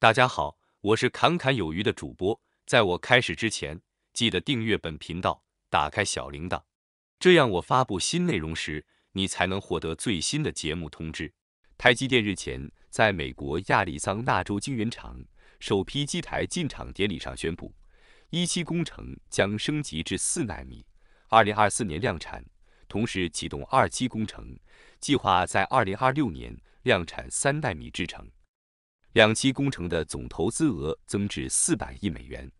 大家好，我是侃侃有余的主播。在我开始之前，记得订阅本频道，打开小铃铛，这样我发布新内容时，你才能获得最新的节目通知。台积电日前在美国亚利桑那州晶圆厂首批机台进场典礼上宣布，一期工程将升级至四纳米，二零二四年量产，同时启动二期工程，计划在二零二六年量产三纳米制程。两期工程的总投资额增至四百亿美元，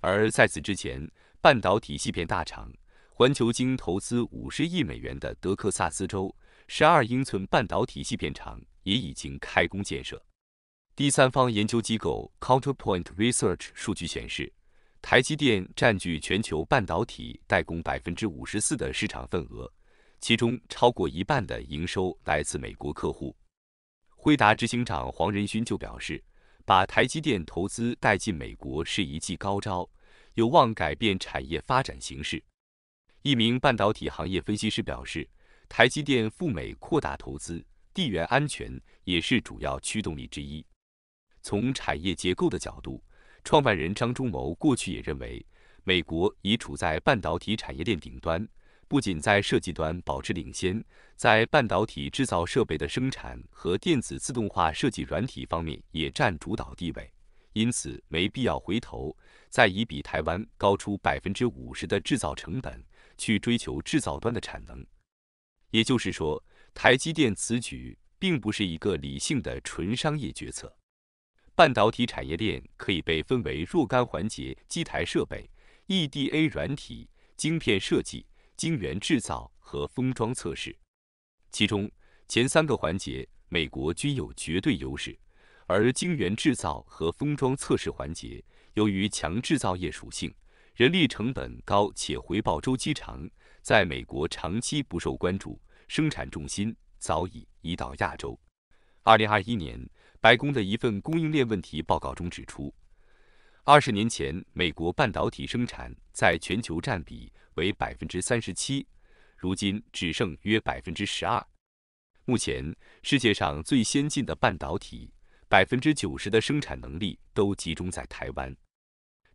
而在此之前，半导体芯片大厂环球晶投资五十亿美元的德克萨斯州十二英寸半导体芯片厂也已经开工建设。第三方研究机构 Counterpoint Research 数据显示，台积电占据全球半导体代工百分之五十四的市场份额，其中超过一半的营收来自美国客户。辉达执行长黄仁勋就表示，把台积电投资带进美国是一记高招，有望改变产业发展形势。一名半导体行业分析师表示，台积电赴美扩大投资，地缘安全也是主要驱动力之一。从产业结构的角度，创办人张忠谋过去也认为，美国已处在半导体产业链顶端。不仅在设计端保持领先，在半导体制造设备的生产和电子自动化设计软体方面也占主导地位，因此没必要回头再以比台湾高出百分之五十的制造成本去追求制造端的产能。也就是说，台积电此举并不是一个理性的纯商业决策。半导体产业链可以被分为若干环节：机台设备、EDA 软体、晶片设计。晶圆制造和封装测试，其中前三个环节美国均有绝对优势，而晶圆制造和封装测试环节由于强制造业属性，人力成本高且回报周期长，在美国长期不受关注，生产重心早已移到亚洲。二零二一年，白宫的一份供应链问题报告中指出。二十年前，美国半导体生产在全球占比为百分之三十七，如今只剩约百分之十二。目前，世界上最先进的半导体，百分之九十的生产能力都集中在台湾。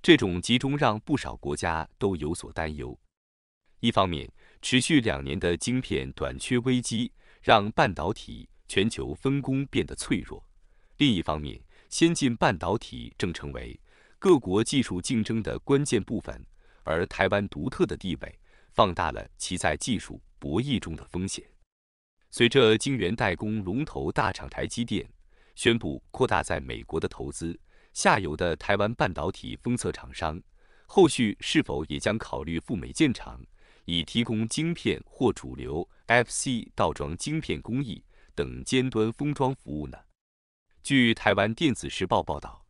这种集中让不少国家都有所担忧。一方面，持续两年的晶片短缺危机让半导体全球分工变得脆弱；另一方面，先进半导体正成为。各国技术竞争的关键部分，而台湾独特的地位放大了其在技术博弈中的风险。随着晶圆代工龙头大厂台积电宣布扩大在美国的投资，下游的台湾半导体封测厂商后续是否也将考虑赴美建厂，以提供晶片或主流 FC 倒装晶片工艺等尖端封装服务呢？据台湾电子时报报道。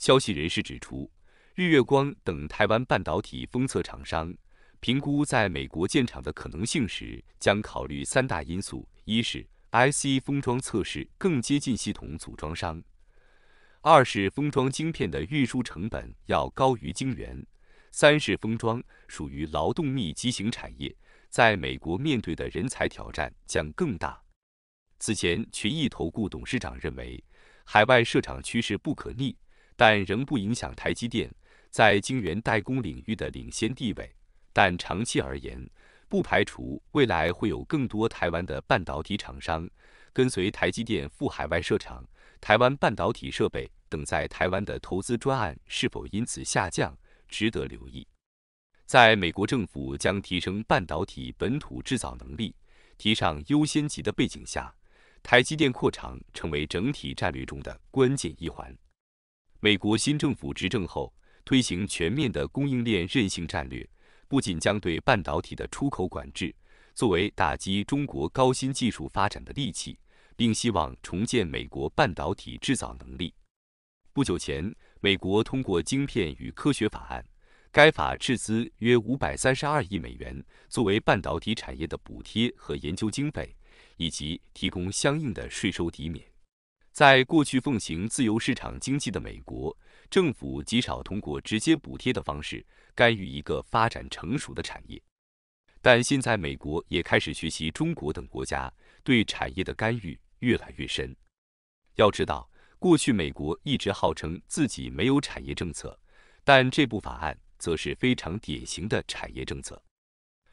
消息人士指出，日月光等台湾半导体封测厂商评估在美国建厂的可能性时，将考虑三大因素：一是 IC 封装测试更接近系统组装商；二是封装晶片的运输成本要高于晶圆；三是封装属于劳动密集型产业，在美国面对的人才挑战将更大。此前，群益投顾董事长认为，海外设厂趋势不可逆。但仍不影响台积电在晶圆代工领域的领先地位。但长期而言，不排除未来会有更多台湾的半导体厂商跟随台积电赴海外设厂。台湾半导体设备等在台湾的投资专案是否因此下降，值得留意。在美国政府将提升半导体本土制造能力提上优先级的背景下，台积电扩厂成为整体战略中的关键一环。美国新政府执政后，推行全面的供应链韧性战略，不仅将对半导体的出口管制作为打击中国高新技术发展的利器，并希望重建美国半导体制造能力。不久前，美国通过《晶片与科学法案》，该法斥资约五百三十二亿美元，作为半导体产业的补贴和研究经费，以及提供相应的税收抵免。在过去奉行自由市场经济的美国，政府极少通过直接补贴的方式干预一个发展成熟的产业。但现在美国也开始学习中国等国家对产业的干预越来越深。要知道，过去美国一直号称自己没有产业政策，但这部法案则是非常典型的产业政策。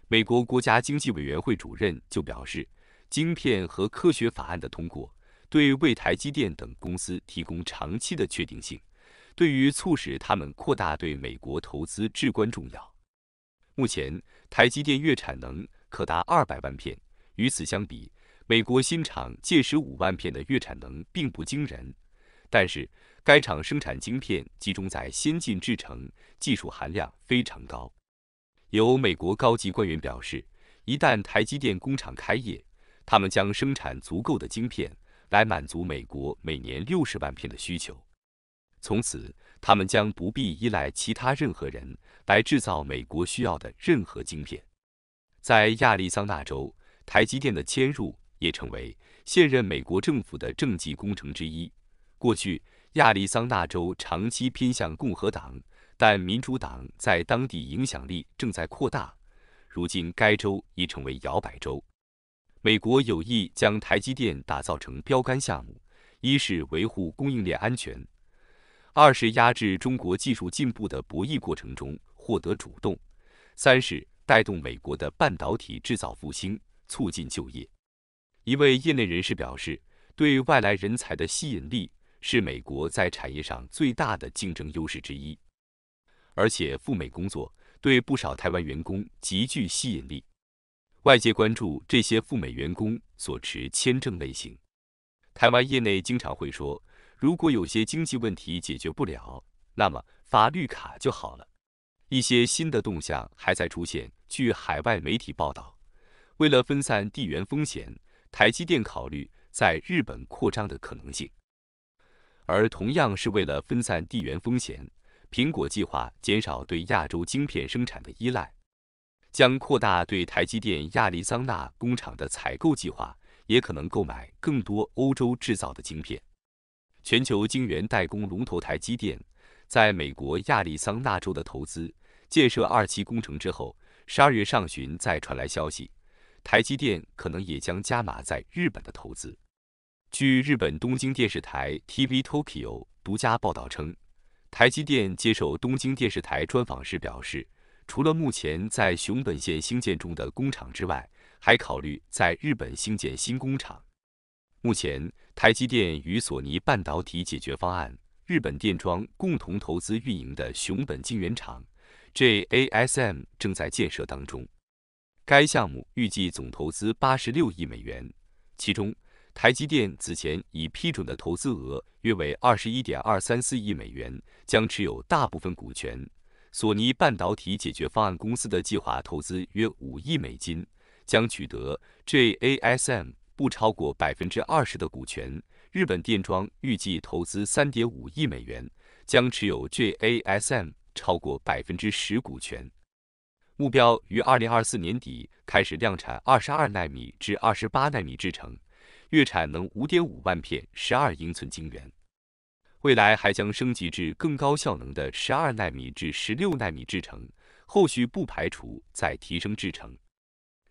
美国国家经济委员会主任就表示，晶片和科学法案的通过。对为台积电等公司提供长期的确定性，对于促使他们扩大对美国投资至关重要。目前，台积电月产能可达二百万片，与此相比，美国新厂借时五万片的月产能并不惊人。但是，该厂生产晶片集中在先进制程，技术含量非常高。有美国高级官员表示，一旦台积电工厂开业，他们将生产足够的晶片。来满足美国每年六十万片的需求。从此，他们将不必依赖其他任何人来制造美国需要的任何晶片。在亚利桑那州，台积电的迁入也成为现任美国政府的政绩工程之一。过去，亚利桑那州长期偏向共和党，但民主党在当地影响力正在扩大。如今，该州已成为摇摆州。美国有意将台积电打造成标杆项目，一是维护供应链安全，二是压制中国技术进步的博弈过程中获得主动，三是带动美国的半导体制造复兴，促进就业。一位业内人士表示，对外来人才的吸引力是美国在产业上最大的竞争优势之一，而且赴美工作对不少台湾员工极具吸引力。外界关注这些赴美员工所持签证类型。台湾业内经常会说，如果有些经济问题解决不了，那么发绿卡就好了。一些新的动向还在出现。据海外媒体报道，为了分散地缘风险，台积电考虑在日本扩张的可能性。而同样是为了分散地缘风险，苹果计划减少对亚洲晶片生产的依赖。将扩大对台积电亚利桑那工厂的采购计划，也可能购买更多欧洲制造的晶片。全球晶圆代工龙头台积电在美国亚利桑那州的投资建设二期工程之后，十二月上旬再传来消息，台积电可能也将加码在日本的投资。据日本东京电视台 TV Tokyo 独家报道称，台积电接受东京电视台专访时表示。除了目前在熊本县兴建中的工厂之外，还考虑在日本兴建新工厂。目前，台积电与索尼半导体解决方案、日本电装共同投资运营的熊本晶圆厂 （JASM） 正在建设当中。该项目预计总投资八十六亿美元，其中台积电此前已批准的投资额约为二十一点二三四亿美元，将持有大部分股权。索尼半导体解决方案公司的计划投资约五亿美金，将取得 JASM 不超过百分之二十的股权。日本电装预计投资三点五亿美元，将持有 JASM 超过百分之十股权。目标于二零二四年底开始量产二十二纳米至二十八纳米制程，月产能五点五万片十二英寸晶圆。未来还将升级至更高效能的十二纳米至十六纳米制程，后续不排除再提升制程。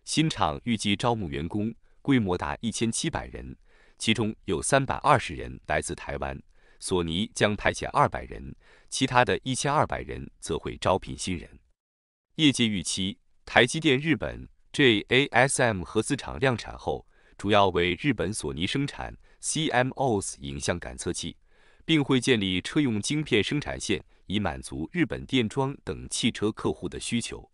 新厂预计招募员工规模达一千七百人，其中有三百二十人来自台湾。索尼将派遣二百人，其他的一千二百人则会招聘新人。业界预期，台积电日本 JASM 合资厂量产后，主要为日本索尼生产 CMOS 影像感测器。并会建立车用晶片生产线，以满足日本电装等汽车客户的需求。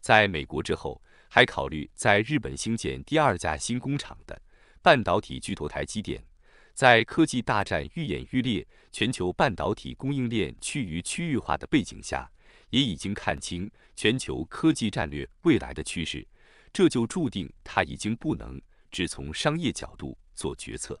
在美国之后，还考虑在日本兴建第二家新工厂的半导体巨头台积电，在科技大战愈演愈烈、全球半导体供应链趋于区域化的背景下，也已经看清全球科技战略未来的趋势。这就注定他已经不能只从商业角度做决策。